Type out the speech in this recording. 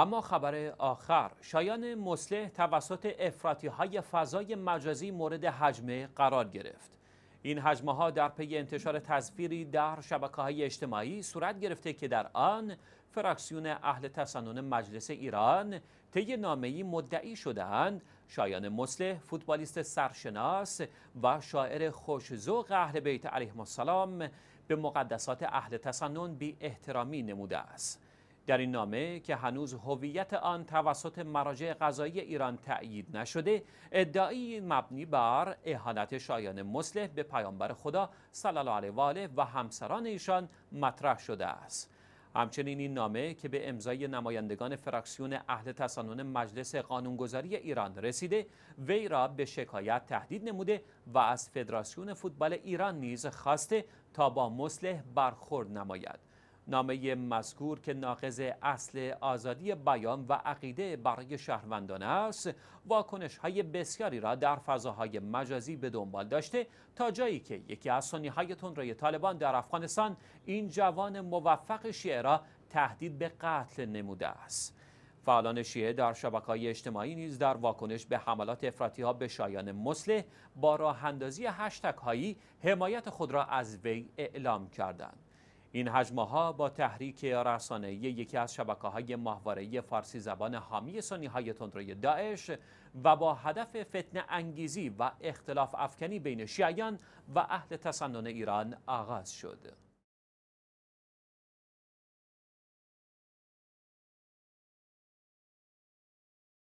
اما خبر آخر شایان مسلح توسط افراتی های فضای مجازی مورد حجمه قرار گرفت این حجمه ها در پی انتشار تصویری در شبکه های اجتماعی صورت گرفته که در آن فراکسیون اهل تسنن مجلس ایران طی نامه‌ای مدعی شدهاند شایان مسلح فوتبالیست سرشناس و شاعر خوشزوق اهل بیت علیهم السلام به مقدسات اهل تسنن بی احترامی نموده است در این نامه که هنوز هویت آن توسط مراجع قضایی ایران تأیید نشده ادعای مبنی بر اهانت شایان مسلح به پیامبر خدا صلی الله علیه و آله و همسران ایشان مطرح شده است همچنین این نامه که به امضای نمایندگان فراکسیون اهل تسنن مجلس قانونگذاری ایران رسیده وی را به شکایت تهدید نموده و از فدراسیون فوتبال ایران نیز خواسته تا با مسلح برخورد نماید نامه مذکور که ناقض اصل آزادی بیان و عقیده برای شهروندان است واکنش های بسیاری را در فضاهای مجازی به دنبال داشته تا جایی که یکی از سنی های تندروی طالبان در افغانستان این جوان موفق شیعه را تهدید به قتل نموده است فعالان شیعه در های اجتماعی نیز در واکنش به حملات افراطی ها به شایان مسلح با راهندازی هشتک هایی حمایت خود را از وی اعلام کردند این هجمه ها با تحریک رسانه یکی از شبکه های ماهواره فارسی زبان حامی سنی های تندروی داعش و با هدف فتنه انگیزی و اختلاف افکنی بین شیعیان و اهل تسنن ایران آغاز شد.